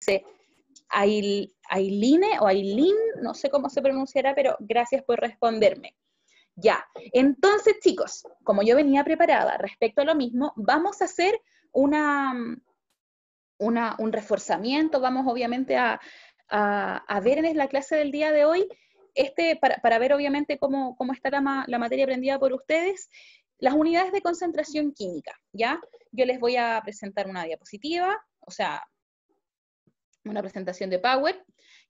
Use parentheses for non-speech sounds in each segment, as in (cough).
dice Ailine o Ailin, no sé cómo se pronunciará, pero gracias por responderme. Ya, entonces chicos, como yo venía preparada respecto a lo mismo, vamos a hacer una, un reforzamiento, vamos obviamente a, ver en la clase del día de hoy, este, para, ver obviamente cómo, está la, la materia aprendida por ustedes, las unidades de concentración química, ¿ya? Yo les voy a presentar una diapositiva, o sea, una presentación de Power,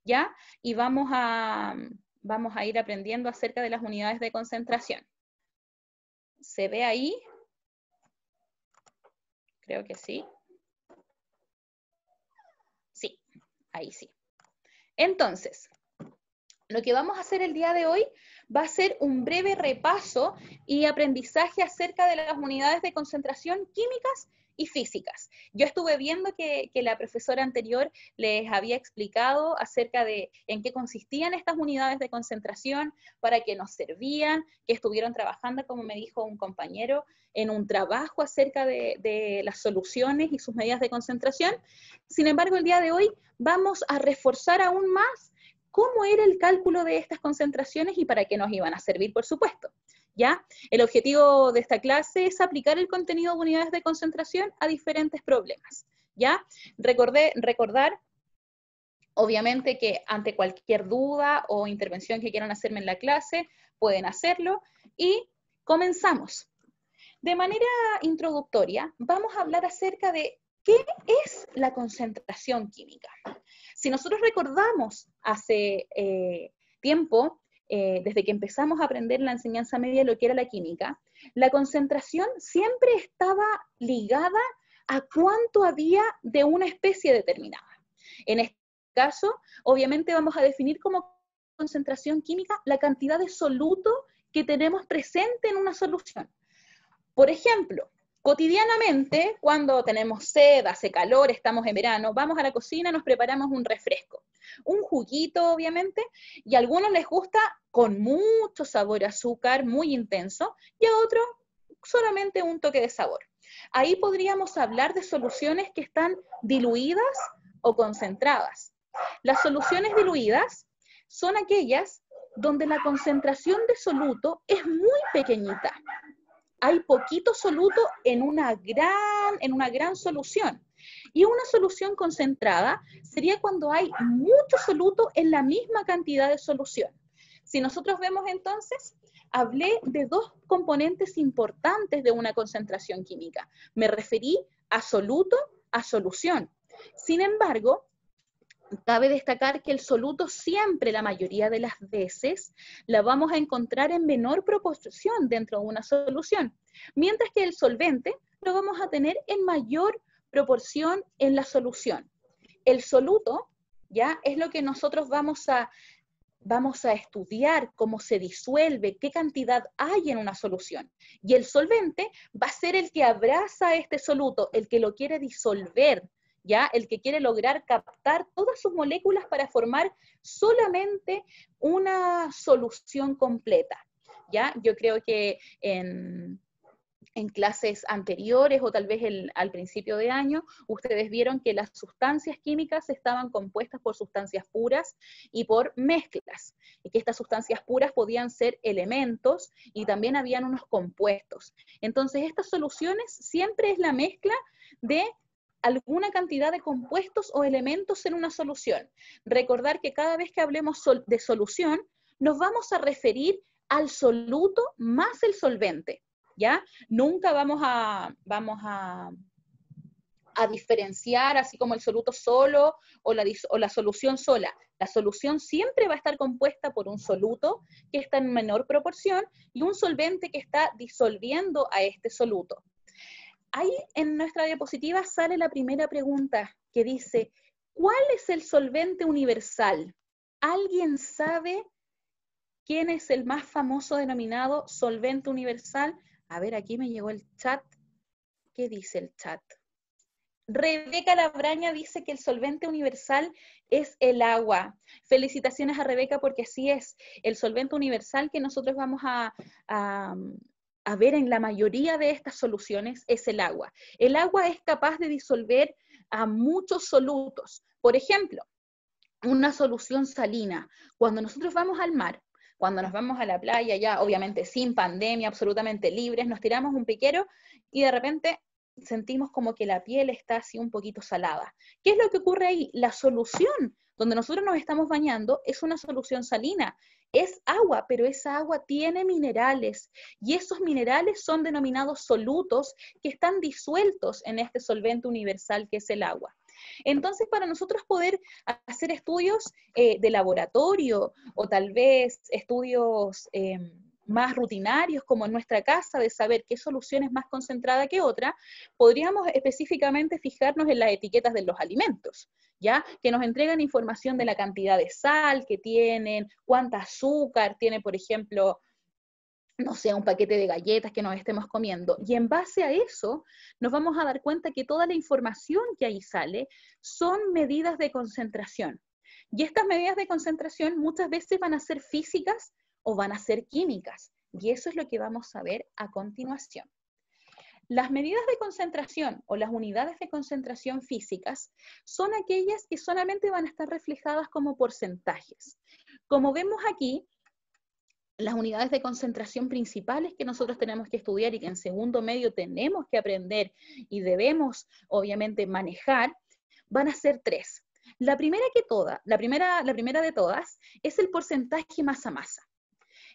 ¿ya? Y vamos a, vamos a ir aprendiendo acerca de las unidades de concentración. ¿Se ve ahí? Creo que sí. Sí, ahí sí. Entonces, lo que vamos a hacer el día de hoy va a ser un breve repaso y aprendizaje acerca de las unidades de concentración químicas y físicas. Yo estuve viendo que, la profesora anterior les había explicado acerca de en qué consistían estas unidades de concentración, para qué nos servían, que estuvieron trabajando, como me dijo un compañero, en un trabajo acerca de las soluciones y sus medidas de concentración. Sin embargo, el día de hoy vamos a reforzar aún más cómo era el cálculo de estas concentraciones y para qué nos iban a servir, por supuesto. ¿ya? El objetivo de esta clase es aplicar el contenido de unidades de concentración a diferentes problemas, ¿ya? Recordé, recordar Obviamente que ante cualquier duda o intervención que quieran hacerme en la clase, pueden hacerlo. Y comenzamos. De manera introductoria, vamos a hablar acerca de qué es la concentración química. Si nosotros recordamos hace eh, tiempo, eh, desde que empezamos a aprender la enseñanza media lo que era la química, la concentración siempre estaba ligada a cuánto había de una especie determinada. En este caso, obviamente vamos a definir como concentración química la cantidad de soluto que tenemos presente en una solución. Por ejemplo, Cotidianamente, cuando tenemos sed, hace calor, estamos en verano, vamos a la cocina, nos preparamos un refresco, un juguito obviamente, y a algunos les gusta con mucho sabor azúcar, muy intenso, y a otros solamente un toque de sabor. Ahí podríamos hablar de soluciones que están diluidas o concentradas. Las soluciones diluidas son aquellas donde la concentración de soluto es muy pequeñita, hay poquito soluto en una gran, en una gran solución. Y una solución concentrada sería cuando hay mucho soluto en la misma cantidad de solución. Si nosotros vemos entonces, hablé de dos componentes importantes de una concentración química. Me referí a soluto, a solución. Sin embargo, Cabe destacar que el soluto siempre, la mayoría de las veces, la vamos a encontrar en menor proporción dentro de una solución, mientras que el solvente lo vamos a tener en mayor proporción en la solución. El soluto, ¿ya? Es lo que nosotros vamos a, vamos a estudiar, cómo se disuelve, qué cantidad hay en una solución. Y el solvente va a ser el que abraza este soluto, el que lo quiere disolver, ¿ya? El que quiere lograr captar todas sus moléculas para formar solamente una solución completa, ¿ya? Yo creo que en, clases anteriores o tal vez al principio de año, ustedes vieron que las sustancias químicas estaban compuestas por sustancias puras y por mezclas, y que estas sustancias puras podían ser elementos y también habían unos compuestos. Entonces, estas soluciones siempre es la mezcla de alguna cantidad de compuestos o elementos en una solución. Recordar que cada vez que hablemos de solución, nos vamos a referir al soluto más el solvente, ¿ya? Nunca vamos a, vamos a, diferenciar así como el soluto solo o la solución sola. La solución siempre va a estar compuesta por un soluto que está en menor proporción y un solvente que está disolviendo a este soluto ahí en nuestra diapositiva sale la primera pregunta que dice, ¿cuál es el solvente universal? ¿Alguien sabe quién es el más famoso denominado solvente universal? A ver, aquí me llegó el chat. ¿Qué dice el chat? Rebeca Labraña dice que el solvente universal es el agua. Felicitaciones a Rebeca porque así es. El solvente universal que nosotros vamos a, a a ver en la mayoría de estas soluciones es el agua. El agua es capaz de disolver a muchos solutos. Por ejemplo, una solución salina. Cuando nosotros vamos al mar, cuando nos vamos a la playa, ya obviamente sin pandemia, absolutamente libres, nos tiramos un piquero y de repente sentimos como que la piel está así un poquito salada. ¿Qué es lo que ocurre ahí? La solución donde nosotros nos estamos bañando es una solución salina, es agua, pero esa agua tiene minerales y esos minerales son denominados solutos que están disueltos en este solvente universal que es el agua. Entonces, para nosotros poder hacer estudios eh, de laboratorio o tal vez estudios... Em, más rutinarios, como en nuestra casa, de saber qué solución es más concentrada que otra, podríamos específicamente fijarnos en las etiquetas de los alimentos, ¿ya? Que nos entregan información de la cantidad de sal que tienen, cuánta azúcar tiene, por ejemplo, no sé, un paquete de galletas que nos estemos comiendo. Y en base a eso, nos vamos a dar cuenta que toda la información que ahí sale son medidas de concentración. Y estas medidas de concentración muchas veces van a ser físicas o van a ser químicas. Y eso es lo que vamos a ver a continuación. Las medidas de concentración o las unidades de concentración físicas son aquellas que solamente van a estar reflejadas como porcentajes. Como vemos aquí, las unidades de concentración principales que nosotros tenemos que estudiar y que en segundo medio tenemos que aprender y debemos, obviamente, manejar, van a ser tres. La primera que toda, la primera, la primera de todas es el porcentaje masa masa.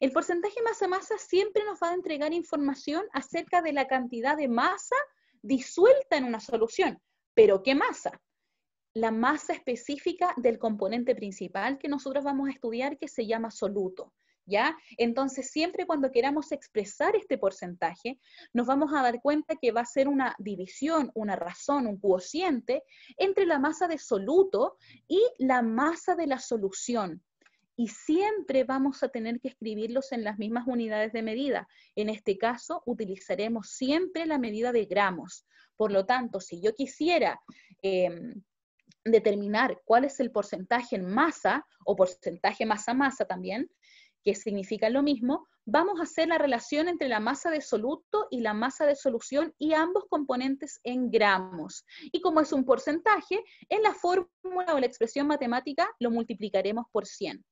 El porcentaje masa-masa siempre nos va a entregar información acerca de la cantidad de masa disuelta en una solución. Pero ¿qué masa? La masa específica del componente principal que nosotros vamos a estudiar que se llama soluto. ¿Ya? Entonces, siempre cuando queramos expresar este porcentaje, nos vamos a dar cuenta que va a ser una división, una razón, un cociente entre la masa de soluto y la masa de la solución y siempre vamos a tener que escribirlos en las mismas unidades de medida. En este caso, utilizaremos siempre la medida de gramos. Por lo tanto, si yo quisiera em, determinar cuál es el porcentaje en masa o porcentaje masa-masa también, que significa lo mismo, vamos a hacer la relación entre la masa de soluto y la masa de solución y ambos componentes en gramos. Y como es un porcentaje, en la fórmula o la expresión matemática lo multiplicaremos por 100.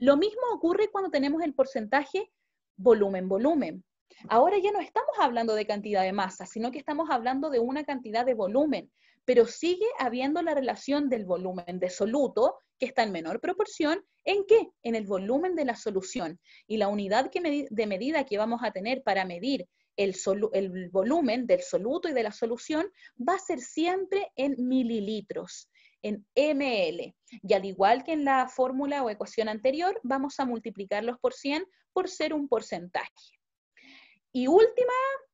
Lo mismo ocurre cuando tenemos el porcentaje volumen-volumen. Ahora ya no estamos hablando de cantidad de masa, sino que estamos hablando de una cantidad de volumen, pero sigue habiendo la relación del volumen de soluto, que está en menor proporción, ¿en qué? En el volumen de la solución. Y la unidad de medida que vamos a tener para medir el volumen del soluto y de la solución va a ser siempre en mililitros en ml. Y al igual que en la fórmula o ecuación anterior, vamos a multiplicarlos por 100 por ser un porcentaje. Y última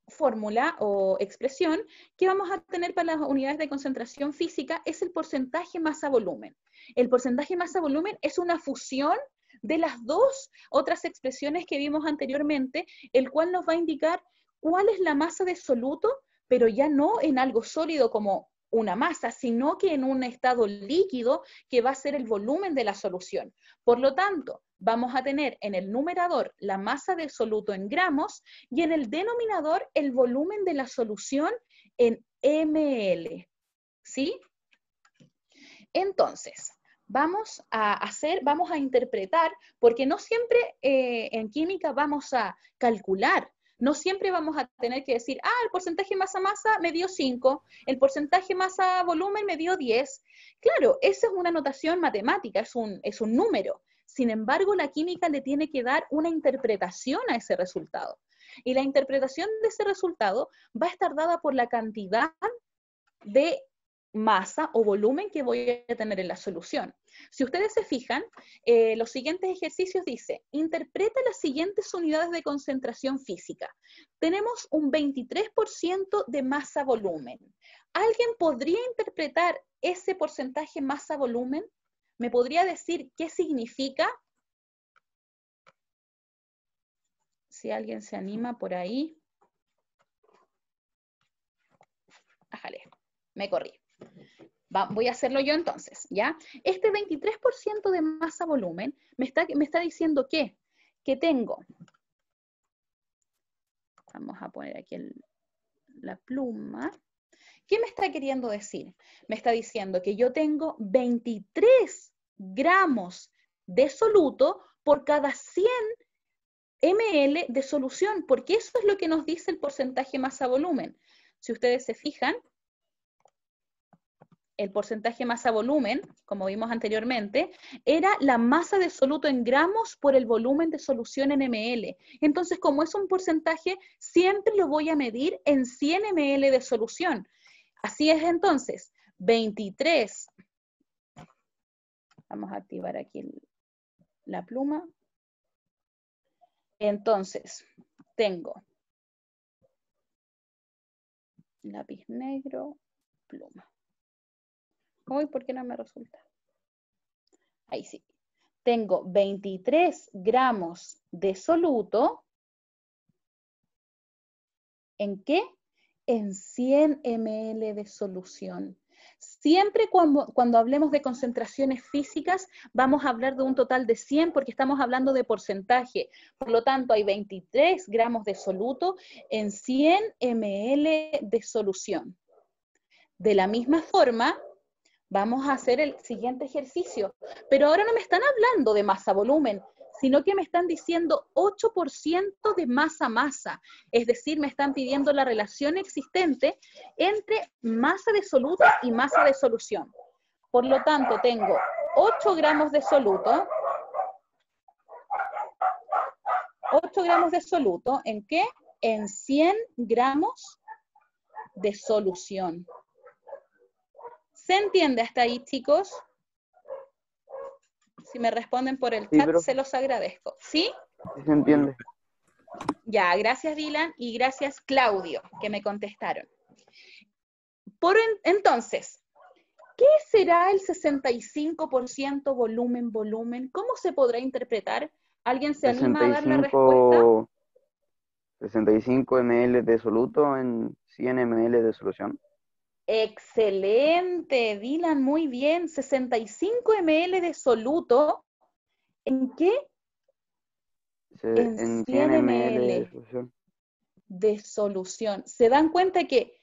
fórmula o expresión que vamos a tener para las unidades de concentración física es el porcentaje masa-volumen. El porcentaje masa-volumen es una fusión de las dos otras expresiones que vimos anteriormente, el cual nos va a indicar cuál es la masa de soluto, pero ya no en algo sólido como una masa, sino que en un estado líquido que va a ser el volumen de la solución. Por lo tanto, vamos a tener en el numerador la masa de soluto en gramos y en el denominador el volumen de la solución en ml. ¿Sí? Entonces, vamos a hacer, vamos a interpretar, porque no siempre eh, en química vamos a calcular, no siempre vamos a tener que decir, ah, el porcentaje masa-masa me dio 5, el porcentaje masa-volumen me dio 10. Claro, esa es una notación matemática, es un, es un número. Sin embargo, la química le tiene que dar una interpretación a ese resultado. Y la interpretación de ese resultado va a estar dada por la cantidad de masa o volumen que voy a tener en la solución. Si ustedes se fijan, eh, los siguientes ejercicios dice, interpreta las siguientes unidades de concentración física. Tenemos un 23% de masa-volumen. ¿Alguien podría interpretar ese porcentaje masa-volumen? ¿Me podría decir qué significa? Si alguien se anima por ahí. Ajale, me corrí voy a hacerlo yo entonces, ¿ya? Este 23% de masa volumen me está, me está diciendo que, que tengo, vamos a poner aquí la pluma, ¿qué me está queriendo decir? Me está diciendo que yo tengo 23 gramos de soluto por cada 100 ml de solución, porque eso es lo que nos dice el porcentaje masa-volumen. Si ustedes se fijan, el porcentaje masa-volumen, como vimos anteriormente, era la masa de soluto en gramos por el volumen de solución en ml. Entonces, como es un porcentaje, siempre lo voy a medir en 100 ml de solución. Así es entonces, 23. Vamos a activar aquí la pluma. Entonces, tengo lápiz negro, pluma. Hoy ¿por qué no me resulta? Ahí sí. Tengo 23 gramos de soluto. ¿En qué? En 100 ml de solución. Siempre cuando, cuando, hablemos de concentraciones físicas, vamos a hablar de un total de 100 porque estamos hablando de porcentaje. Por lo tanto, hay 23 gramos de soluto en 100 ml de solución. De la misma forma, Vamos a hacer el siguiente ejercicio. Pero ahora no me están hablando de masa-volumen, sino que me están diciendo 8% de masa-masa. Es decir, me están pidiendo la relación existente entre masa de soluto y masa de solución. Por lo tanto, tengo 8 gramos de soluto. 8 gramos de soluto, ¿en qué? En 100 gramos de solución. ¿Se entiende hasta ahí, chicos? Si me responden por el chat, se los agradezco. ¿Sí? se entiende. Ya, gracias Dylan y gracias Claudio, que me contestaron. Por entonces, ¿qué será el 65% volumen, volumen? ¿Cómo se podrá interpretar? ¿Alguien se anima a dar la respuesta? 65 ml de soluto en 100 ml de solución. Excelente, Dylan, muy bien. 65 ml de soluto. ¿En qué? en, 100, ml de solución. de solución. Se dan cuenta que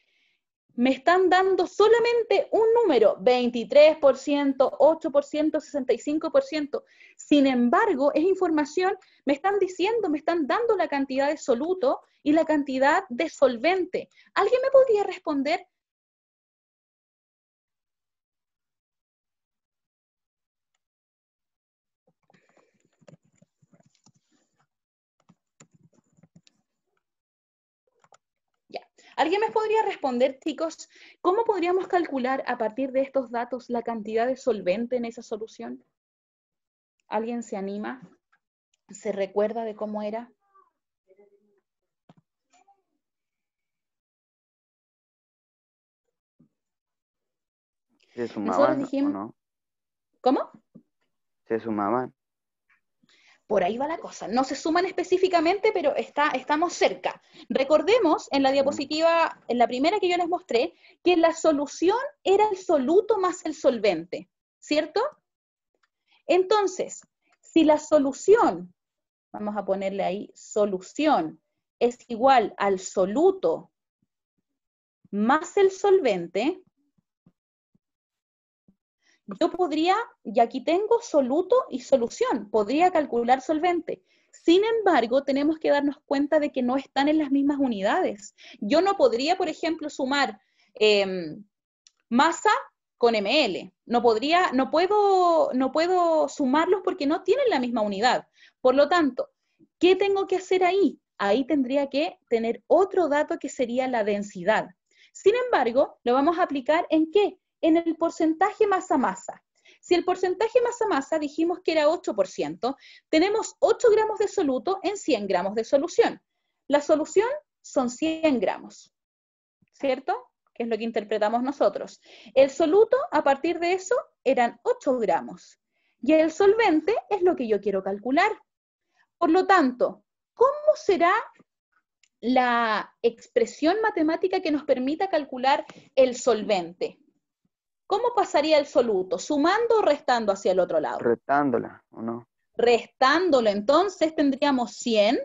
me están dando solamente un número, 23%, 8%, 65%. Sin embargo, es información, me están diciendo, me están dando la cantidad de soluto y la cantidad de solvente. ¿Alguien me podría responder ¿Alguien me podría responder, chicos, cómo podríamos calcular a partir de estos datos la cantidad de solvente en esa solución? ¿Alguien se anima? ¿Se recuerda de cómo era? Se sumaban, no? ¿Cómo? Se sumaban. Por ahí va la cosa. No se suman específicamente, pero está, estamos cerca. Recordemos en la diapositiva, en la primera que yo les mostré, que la solución era el soluto más el solvente, ¿cierto? Entonces, si la solución, vamos a ponerle ahí solución, es igual al soluto más el solvente, yo podría, y aquí tengo soluto y solución, podría calcular solvente. Sin embargo, tenemos que darnos cuenta de que no están en las mismas unidades. Yo no podría, por ejemplo, sumar em, masa con ml. No podría, no puedo, no puedo sumarlos porque no tienen la misma unidad. Por lo tanto, ¿qué tengo que hacer ahí? Ahí tendría que tener otro dato que sería la densidad. Sin embargo, lo vamos a aplicar en qué? en el porcentaje masa masa. Si el porcentaje masa masa dijimos que era 8%, tenemos 8 gramos de soluto en 100 gramos de solución. La solución son 100 gramos, ¿cierto? Que es lo que interpretamos nosotros. El soluto, a partir de eso, eran 8 gramos. Y el solvente es lo que yo quiero calcular. Por lo tanto, ¿cómo será la expresión matemática que nos permita calcular el solvente? ¿Cómo pasaría el soluto? ¿Sumando o restando hacia el otro lado? Restándola, no? Restándolo, entonces tendríamos 100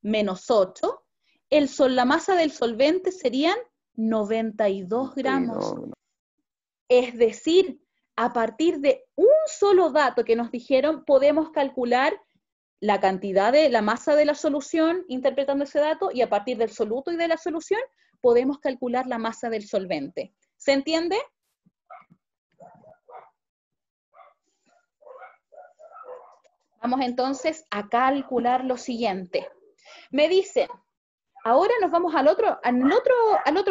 menos 8. El sol, la masa del solvente serían 92 gramos. Es decir, a partir de un solo dato que nos dijeron, podemos calcular la cantidad de la masa de la solución interpretando ese dato y a partir del soluto y de la solución podemos calcular la masa del solvente. ¿Se entiende? Vamos entonces a calcular lo siguiente. Me dicen, ahora nos vamos al otro,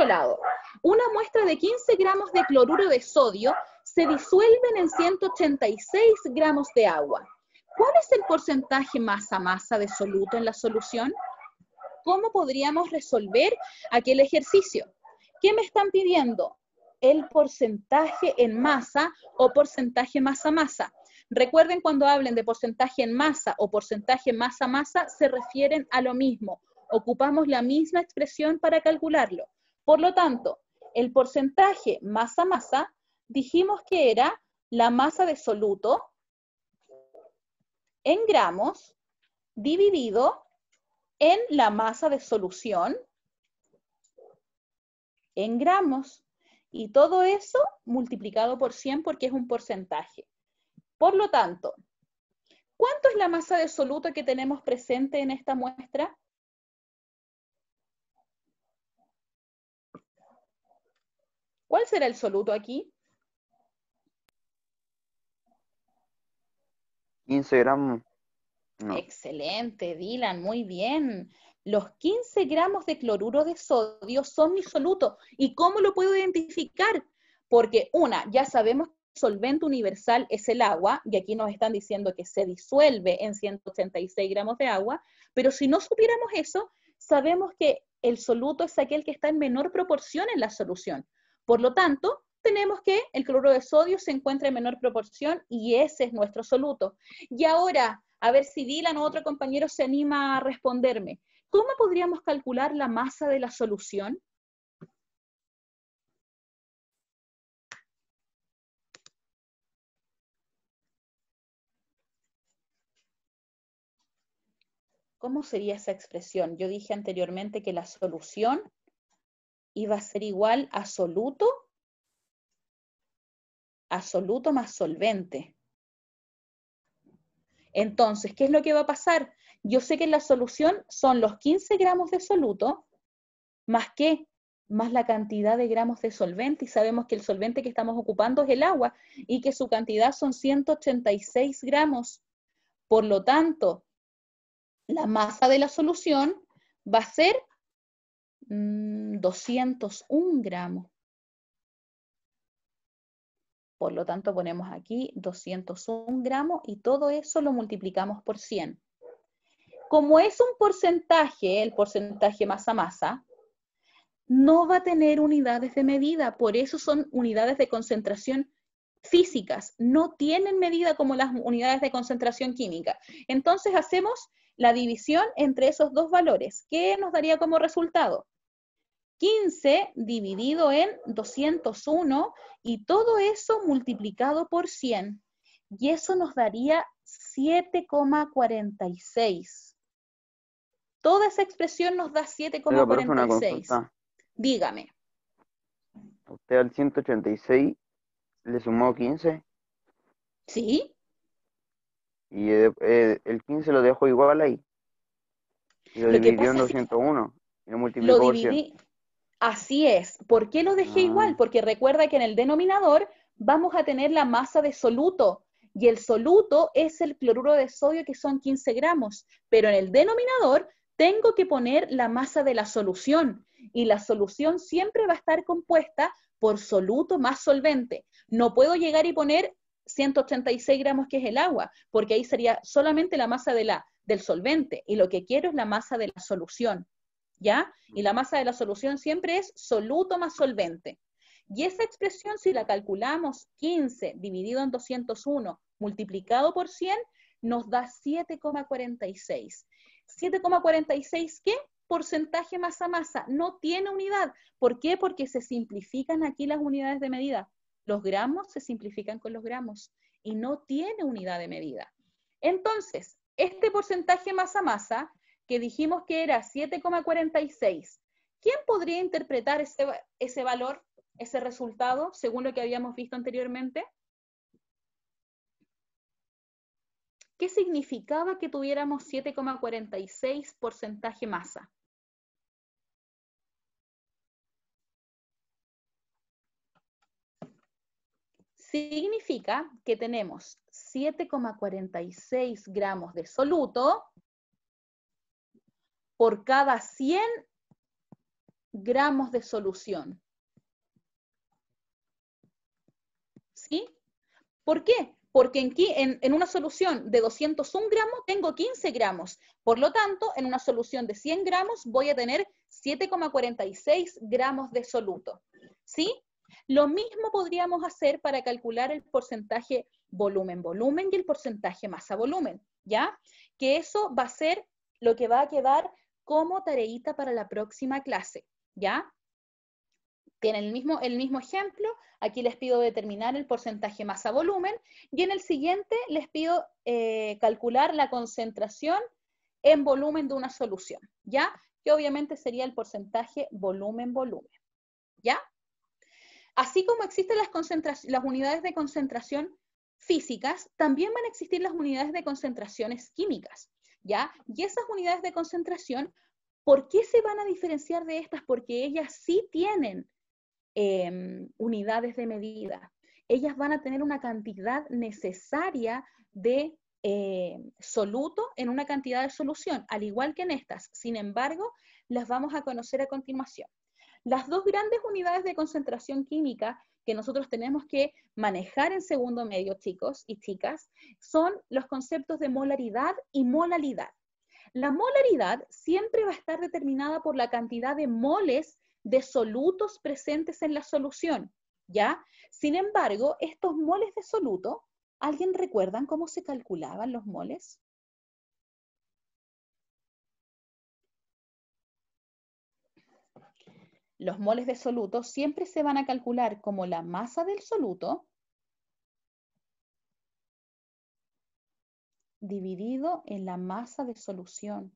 lado. Una muestra de 15 gramos de cloruro de sodio se disuelven en 186 gramos de agua. ¿Cuál es el porcentaje masa-masa de soluto en la solución? ¿Cómo podríamos resolver aquel ejercicio? ¿Qué me están pidiendo? El porcentaje en masa o porcentaje masa-masa. Recuerden cuando hablen de porcentaje en masa o porcentaje masa-masa, se refieren a lo mismo. Ocupamos la misma expresión para calcularlo. Por lo tanto, el porcentaje masa-masa dijimos que era la masa de soluto en gramos dividido en la masa de solución en gramos. Y todo eso multiplicado por 100 porque es un porcentaje. Por lo tanto, ¿cuánto es la masa de soluto que tenemos presente en esta muestra? ¿Cuál será el soluto aquí? 15 gramos. Excelente, Dylan, muy bien. Los 15 gramos de cloruro de sodio son mi soluto. ¿Y cómo lo puedo identificar? Porque una, ya sabemos solvente universal es el agua, y aquí nos están diciendo que se disuelve en 186 gramos de agua, pero si no supiéramos eso, sabemos que el soluto es aquel que está en menor proporción en la solución. Por lo tanto, tenemos que el cloro de sodio se encuentra en menor proporción y ese es nuestro soluto. Y ahora, a ver si Dylan o otro compañero se anima a responderme. ¿Cómo podríamos calcular la masa de la solución? ¿Cómo sería esa expresión? Yo dije anteriormente que la solución iba a ser igual a soluto, más solvente. Entonces, ¿qué es lo que va a pasar? Yo sé que la solución son los 15 gramos de soluto, más qué? Más la cantidad de gramos de solvente, y sabemos que el solvente que estamos ocupando es el agua, y que su cantidad son 186 gramos. Por lo tanto, la masa de la solución va a ser 201 mm, gramos. Por lo tanto, ponemos aquí 201 gramos y todo eso lo multiplicamos por 100. Como es un porcentaje, el porcentaje masa-masa, no va a tener unidades de medida, por eso son unidades de concentración físicas, no tienen medida como las unidades de concentración química. Entonces hacemos la división entre esos dos valores. ¿Qué nos daría como resultado? 15 dividido en 201 y todo eso multiplicado por 100. Y eso nos daría 7,46. Toda esa expresión nos da 7,46. Dígame. ¿Usted al 186 le sumó 15? Sí. Y eh, eh, el 15 lo dejo igual ahí. Y lo, dividí en 201. lo dividí, Así es. ¿Por qué lo dejé ah. igual? Porque recuerda que en el denominador vamos a tener la masa de soluto. Y el soluto es el cloruro de sodio, que son 15 gramos. Pero en el denominador tengo que poner la masa de la solución. Y la solución siempre va a estar compuesta por soluto más solvente. No puedo llegar y poner 186 gramos que es el agua, porque ahí sería solamente la masa del solvente y lo que quiero es la masa de la solución, ¿ya? Mm. Y la masa de la solución siempre es soluto más solvente. Y esa expresión, si la calculamos 15 dividido en 201 multiplicado por 100, nos da 7,46. 7,46 qué? Porcentaje masa masa. No tiene unidad. ¿Por qué? Porque se simplifican aquí las unidades de medida. Los gramos se simplifican con los gramos y no tiene unidad de medida. Entonces, este porcentaje masa masa, que dijimos que era 7,46, ¿quién podría interpretar ese, valor, ese resultado, según lo que habíamos visto anteriormente? ¿Qué significaba que tuviéramos 7,46 porcentaje masa? Significa que tenemos 7,46 gramos de soluto por cada 100 gramos de solución. ¿Sí? ¿Por qué? Porque en, una solución de 201 gramos tengo 15 gramos. Por lo tanto, en una solución de 100 gramos voy a tener 7,46 gramos de soluto. ¿Sí? Lo mismo podríamos hacer para calcular el porcentaje volumen-volumen y el porcentaje masa-volumen, ¿ya? Que eso va a ser lo que va a quedar como tareita para la próxima clase, ¿ya? Tienen el mismo, ejemplo, aquí les pido determinar el porcentaje masa-volumen, y en el siguiente les pido eh, calcular la concentración en volumen de una solución, ¿ya? Que obviamente sería el porcentaje volumen-volumen, ¿ya? Así como existen las, unidades de concentración físicas, también van a existir las unidades de concentraciones químicas, ¿ya? Y esas unidades de concentración, ¿por qué se van a diferenciar de estas? Porque ellas sí tienen em, unidades de medida. Ellas van a tener una cantidad necesaria de eh, soluto en una cantidad de solución, al igual que en estas. Sin embargo, las vamos a conocer a continuación las dos grandes unidades de concentración química que nosotros tenemos que manejar en segundo medio, chicos y chicas, son los conceptos de molaridad y molalidad. La molaridad siempre va a estar determinada por la cantidad de moles de solutos presentes en la solución, ¿ya? Sin embargo, estos moles de soluto, ¿alguien recuerdan cómo se calculaban los moles? los moles de soluto siempre se van a calcular como la masa del soluto dividido en la masa de solución.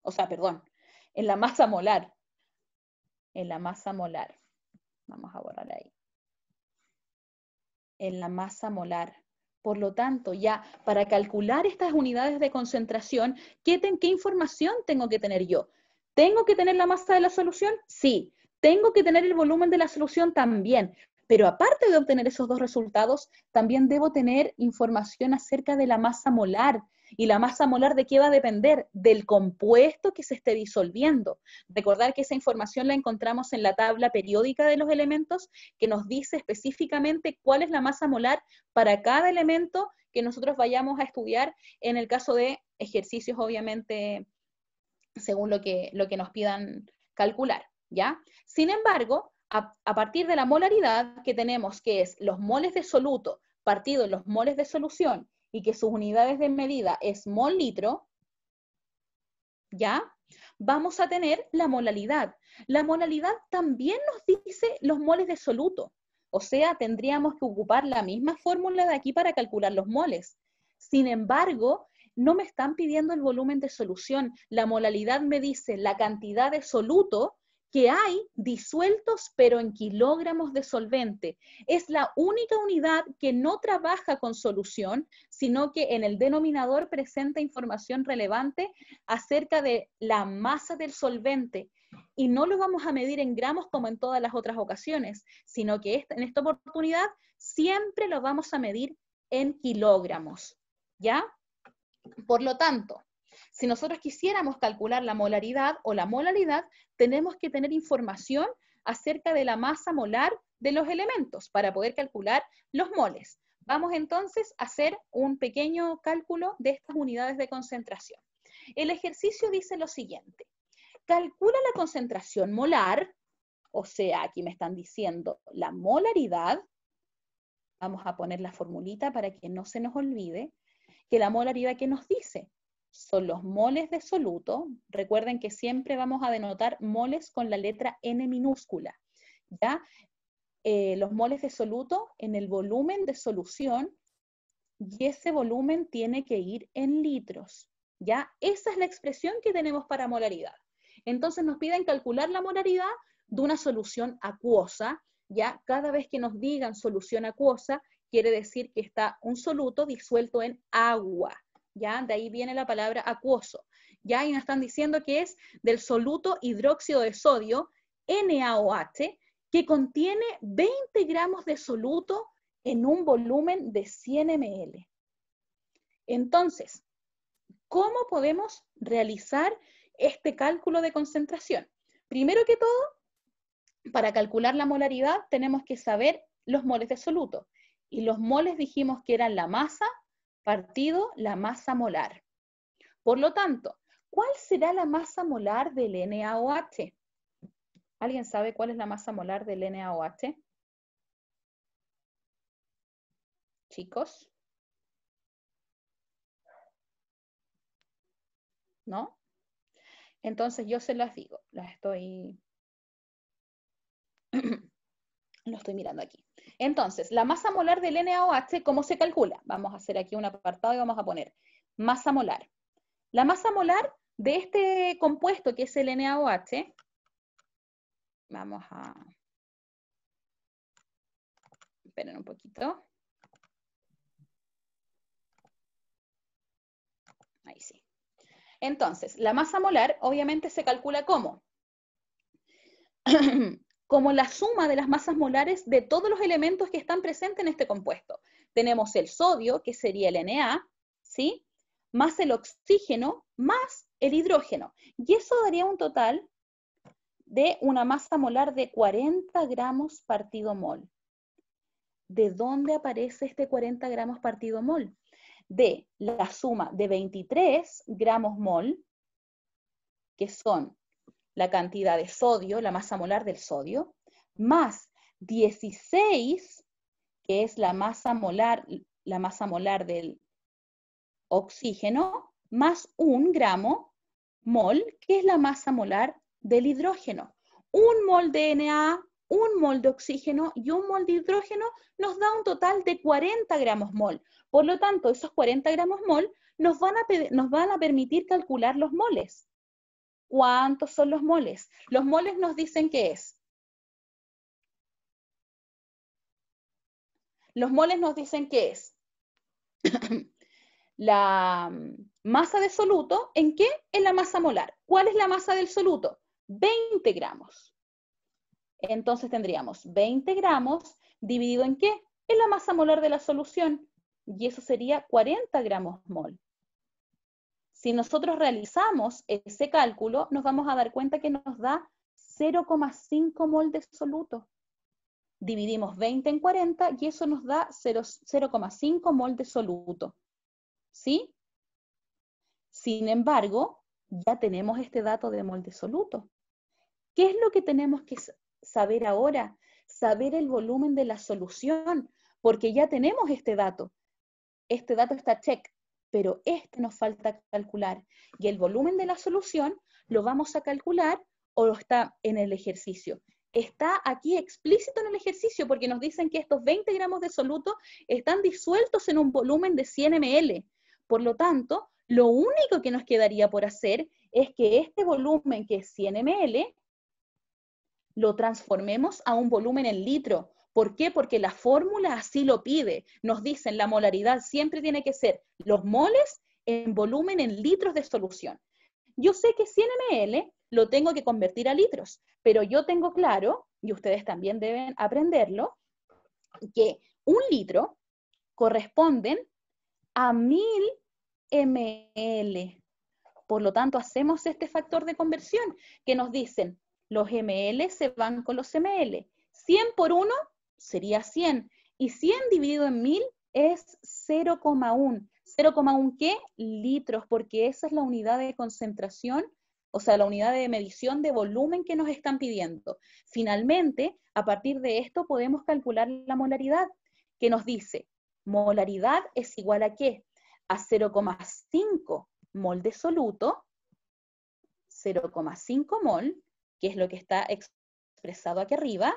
O sea, perdón, en la masa molar. En la masa molar. Vamos a borrar ahí. En la masa molar. Por lo tanto, ya para calcular estas unidades de concentración, ¿qué, ¿qué información tengo que tener yo? ¿Tengo que tener la masa de la solución? Sí. ¿Tengo que tener el volumen de la solución? También. Pero aparte de obtener esos dos resultados, también debo tener información acerca de la masa molar. ¿Y la masa molar de qué va a depender? Del compuesto que se esté disolviendo. Recordar que esa información la encontramos en la tabla periódica de los elementos que nos dice específicamente cuál es la masa molar para cada elemento que nosotros vayamos a estudiar en el caso de ejercicios, obviamente, según lo que, lo que nos pidan calcular, ¿ya? Sin embargo, a, partir de la molaridad que tenemos, que es los moles de soluto partido en los moles de solución y que sus unidades de medida es mol litro, ¿ya? Vamos a tener la molaridad. La molaridad también nos dice los moles de soluto. O sea, tendríamos que ocupar la misma fórmula de aquí para calcular los moles. Sin embargo, no me están pidiendo el volumen de solución, la molalidad me dice la cantidad de soluto que hay disueltos pero en kilogramos de solvente. Es la única unidad que no trabaja con solución, sino que en el denominador presenta información relevante acerca de la masa del solvente. Y no lo vamos a medir en gramos como en todas las otras ocasiones, sino que en esta oportunidad siempre lo vamos a medir en kilogramos. ¿Ya? Por lo tanto, si nosotros quisiéramos calcular la molaridad o la molaridad, tenemos que tener información acerca de la masa molar de los elementos para poder calcular los moles. Vamos entonces a hacer un pequeño cálculo de estas unidades de concentración. El ejercicio dice lo siguiente. Calcula la concentración molar, o sea, aquí me están diciendo la molaridad. Vamos a poner la formulita para que no se nos olvide que la molaridad que nos dice. Son los moles de soluto. Recuerden que siempre vamos a denotar moles con la letra N minúscula. ¿ya? Eh, los moles de soluto en el volumen de solución y ese volumen tiene que ir en litros. ¿ya? Esa es la expresión que tenemos para molaridad. Entonces nos piden calcular la molaridad de una solución acuosa, ¿ya? Cada vez que nos digan solución acuosa, quiere decir que está un soluto disuelto en agua, ¿ya? De ahí viene la palabra acuoso, ¿ya? Y nos están diciendo que es del soluto hidróxido de sodio, NaOH, que contiene 20 gramos de soluto en un volumen de 100 ml. Entonces, ¿cómo podemos realizar este cálculo de concentración? Primero que todo, para calcular la molaridad tenemos que saber los moles de soluto. Y los moles dijimos que eran la masa partido la masa molar. Por lo tanto, ¿cuál será la masa molar del NaOH? ¿Alguien sabe cuál es la masa molar del NaOH? Chicos. ¿No? Entonces yo se las digo, las estoy, (clears throat) lo estoy mirando aquí. Entonces, la masa molar del NaOH, ¿cómo se calcula? Vamos a hacer aquí un apartado y vamos a poner masa molar. La masa molar de este compuesto que es el NaOH, vamos a... Esperen un poquito. Ahí sí. Entonces, la masa molar obviamente se calcula como (clears throat) como la suma de las masas molares de todos los elementos que están presentes en este compuesto. Tenemos el sodio, que sería el Na, ¿sí? Más el oxígeno, más el hidrógeno. Y eso daría un total de una masa molar de 40 gramos partido mol. ¿De dónde aparece este 40 gramos partido mol? De la suma de 23 gramos mol, que son la cantidad de sodio, la masa molar del sodio, más 16, que es la masa molar, la masa molar del oxígeno, más un gramo mol, que es la masa molar del hidrógeno. Un mol de Na, un mol de oxígeno y un mol de hidrógeno nos da un total de 40 gramos mol. Por lo tanto, esos 40 gramos mol nos van nos van a permitir calcular los moles. ¿Cuántos son los moles? Los moles nos dicen qué es. Los moles nos dicen qué es (coughs) la mm, masa de soluto, ¿en qué? En la masa molar. ¿Cuál es la masa del soluto? 20 gramos. Entonces tendríamos 20 gramos dividido en qué? En la masa molar de la solución. Y eso sería 40 gramos mol. Si nosotros realizamos ese cálculo, nos vamos a dar cuenta que nos da 0,5 mol de soluto. Dividimos 20 en 40 y eso nos da 0,5 mol de soluto. ¿Sí? Sin embargo, ya tenemos este dato de mol de soluto. ¿Qué es lo que tenemos que saber ahora? Saber el volumen de la solución, porque ya tenemos este dato. Este dato está check, pero este nos falta calcular. Y el volumen de la solución lo vamos a calcular o está en el ejercicio. Está aquí explícito en el ejercicio porque nos dicen que estos 20 gramos de soluto están disueltos en un volumen de 100 ml. Por lo tanto, lo único que nos quedaría por hacer es que este volumen que es 100 ml lo transformemos a un volumen en litro ¿Por qué? Porque la fórmula así lo pide. Nos dicen la molaridad siempre tiene que ser los moles en volumen en litros de solución. Yo sé que 100 ml lo tengo que convertir a litros, pero yo tengo claro, y ustedes también deben aprenderlo, que un litro corresponden a 1000 ml. Por lo tanto, hacemos este factor de conversión que nos dicen los ml se van con los ml. 100 por 1 sería 100. Y 100 dividido en 1000 es 0,1. ¿0,1 qué? Litros, porque esa es la unidad de concentración, o sea, la unidad de medición de volumen que nos están pidiendo. Finalmente, a partir de esto podemos calcular la molaridad, que nos dice, molaridad es igual a qué? A 0,5 mol de soluto, 0,5 mol, que es lo que está expresado aquí arriba,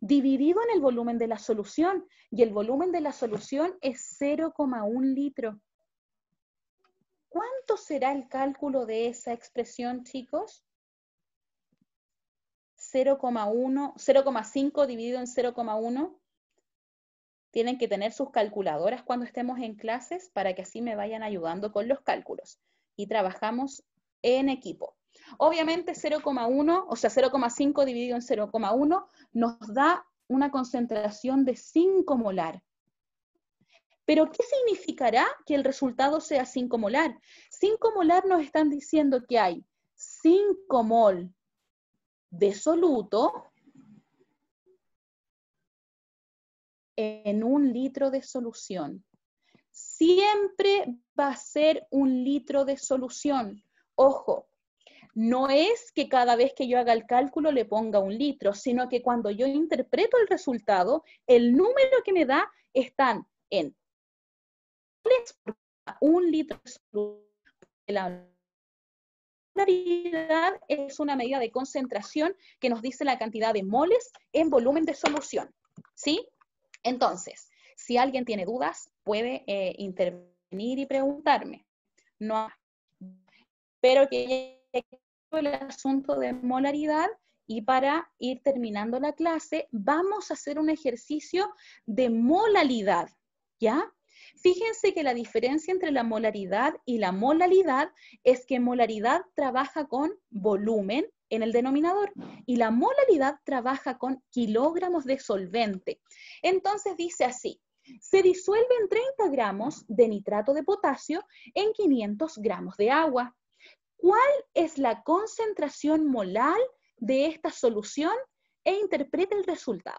dividido en el volumen de la solución, y el volumen de la solución es 0,1 litro. ¿Cuánto será el cálculo de esa expresión, chicos? 0,5 dividido en 0,1. Tienen que tener sus calculadoras cuando estemos en clases para que así me vayan ayudando con los cálculos. Y trabajamos en equipo. Obviamente 0,1, o sea, 0,5 dividido en 0,1 nos da una concentración de 5 molar. Pero, ¿qué significará que el resultado sea 5 molar? 5 molar nos están diciendo que hay 5 mol de soluto en un litro de solución. Siempre va a ser un litro de solución. Ojo, no es que cada vez que yo haga el cálculo le ponga un litro, sino que cuando yo interpreto el resultado, el número que me da están en un litro. de La molaridad es una medida de concentración que nos dice la cantidad de moles en volumen de solución. ¿Sí? Entonces, si alguien tiene dudas, puede eh, intervenir y preguntarme. No, pero que el asunto de molaridad y para ir terminando la clase vamos a hacer un ejercicio de molalidad. ¿ya? Fíjense que la diferencia entre la molaridad y la molalidad es que molaridad trabaja con volumen en el denominador y la molalidad trabaja con kilogramos de solvente. Entonces dice así, se disuelven 30 gramos de nitrato de potasio en 500 gramos de agua cuál es la concentración molar de esta solución e interpreta el resultado.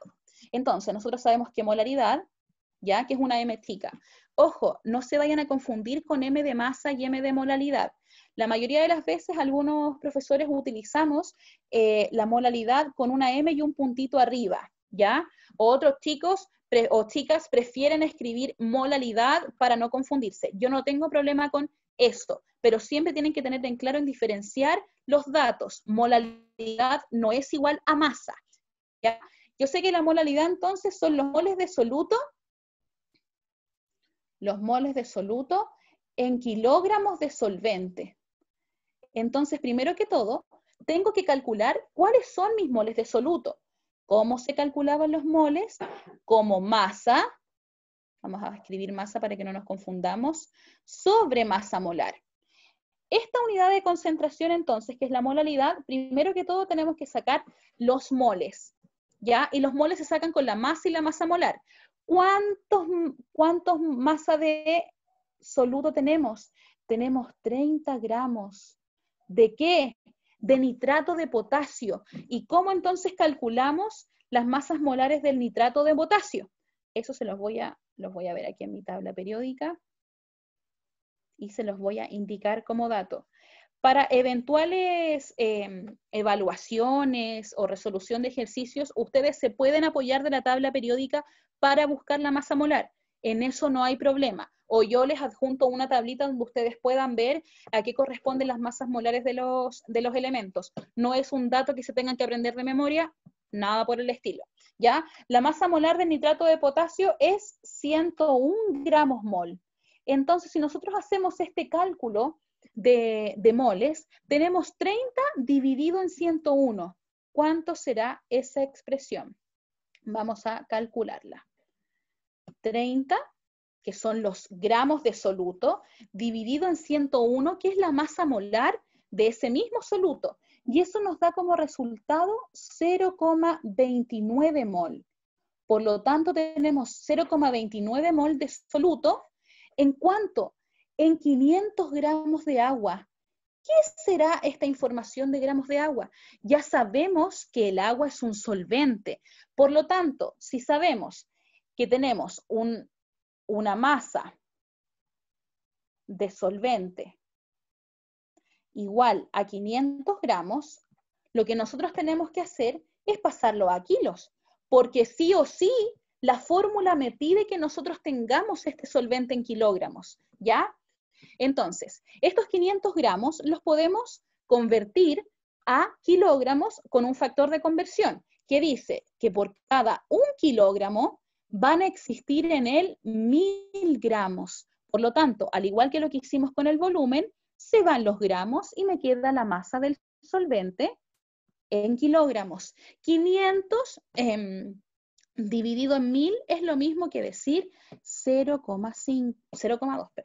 Entonces, nosotros sabemos que molaridad, ya que es una M chica. Ojo, no se vayan a confundir con M de masa y M de molalidad. La mayoría de las veces algunos profesores utilizamos eh, la molalidad con una M y un puntito arriba, ¿ya? otros chicos o chicas prefieren escribir molalidad para no confundirse. Yo no tengo problema con esto pero siempre tienen que tener en claro en diferenciar los datos. Molalidad no es igual a masa. ¿ya? Yo sé que la molalidad entonces son los moles de soluto, los moles de soluto en kilogramos de solvente. Entonces, primero que todo, tengo que calcular cuáles son mis moles de soluto. ¿Cómo se calculaban los moles? Como masa, vamos a escribir masa para que no nos confundamos, sobre masa molar. Esta unidad de concentración entonces, que es la molalidad, primero que todo tenemos que sacar los moles, ¿ya? Y los moles se sacan con la masa y la masa molar. ¿Cuántos, cuántos masa de soluto tenemos? Tenemos 30 gramos. ¿De qué? De nitrato de potasio. ¿Y cómo entonces calculamos las masas molares del nitrato de potasio? Eso se los voy a, los voy a ver aquí en mi tabla periódica y se los voy a indicar como dato. Para eventuales em, evaluaciones o resolución de ejercicios, ustedes se pueden apoyar de la tabla periódica para buscar la masa molar. En eso no hay problema. O yo les adjunto una tablita donde ustedes puedan ver a qué corresponden las masas molares de los, de los elementos. No es un dato que se tengan que aprender de memoria, nada por el estilo. ¿ya? La masa molar de nitrato de potasio es 101 gramos mol. Entonces, si nosotros hacemos este cálculo de, moles, tenemos 30 dividido en 101. ¿Cuánto será esa expresión? Vamos a calcularla. 30 que son los gramos de soluto, dividido en 101, que es la masa molar de ese mismo soluto. Y eso nos da como resultado 0,29 mol. Por lo tanto, tenemos 0,29 mol de soluto ¿En cuanto En 500 gramos de agua. ¿Qué será esta información de gramos de agua? Ya sabemos que el agua es un solvente. Por lo tanto, si sabemos que tenemos una masa de solvente igual a 500 gramos, lo que nosotros tenemos que hacer es pasarlo a kilos, porque sí o sí la fórmula me pide que nosotros tengamos este solvente en kilogramos, ¿ya? Entonces, estos 500 gramos los podemos convertir a kilogramos con un factor de conversión, que dice que por cada un kilogramo van a existir en él mil gramos. Por lo tanto, al igual que lo que hicimos con el volumen, se van los gramos y me queda la masa del solvente en kilogramos. 500 dividido en 1000 es lo mismo que decir 0,2.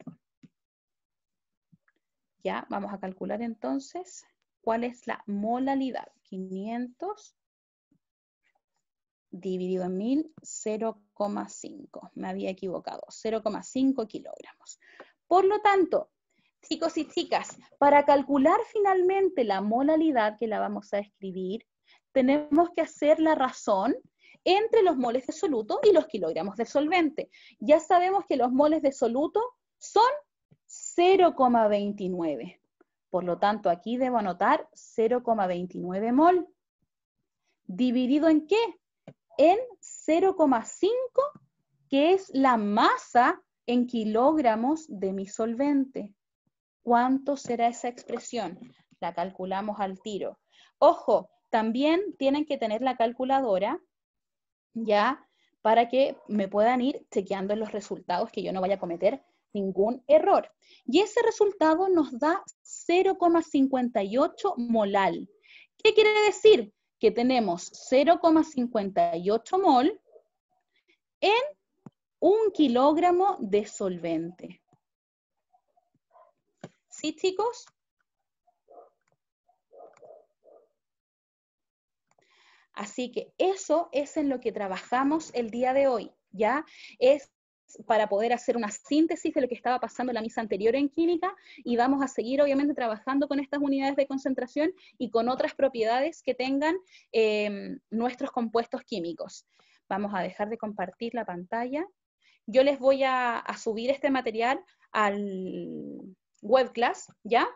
Ya, vamos a calcular entonces cuál es la molalidad. 500 dividido en 1000, 0,5. Me había equivocado, 0,5 kilogramos. Por lo tanto, chicos y chicas, para calcular finalmente la molalidad que la vamos a escribir, tenemos que hacer la razón entre los moles de soluto y los kilogramos de solvente. Ya sabemos que los moles de soluto son 0,29. Por lo tanto, aquí debo anotar 0,29 mol. ¿Dividido en qué? En 0,5, que es la masa en kilogramos de mi solvente. ¿Cuánto será esa expresión? La calculamos al tiro. Ojo, también tienen que tener la calculadora ¿ya? Para que me puedan ir chequeando los resultados, que yo no vaya a cometer ningún error. Y ese resultado nos da 0,58 molal. ¿Qué quiere decir? Que tenemos 0,58 mol en un kilogramo de solvente. ¿Sí, chicos? Así que eso es en lo que trabajamos el día de hoy, ¿ya? Es para poder hacer una síntesis de lo que estaba pasando en la misa anterior en química y vamos a seguir obviamente trabajando con estas unidades de concentración y con otras propiedades que tengan em, nuestros compuestos químicos. Vamos a dejar de compartir la pantalla. Yo les voy a, a subir este material al webclass, ¿ya?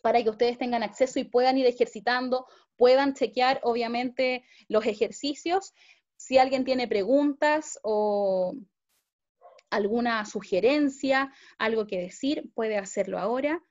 para que ustedes tengan acceso y puedan ir ejercitando, puedan chequear obviamente los ejercicios. Si alguien tiene preguntas o alguna sugerencia, algo que decir, puede hacerlo ahora.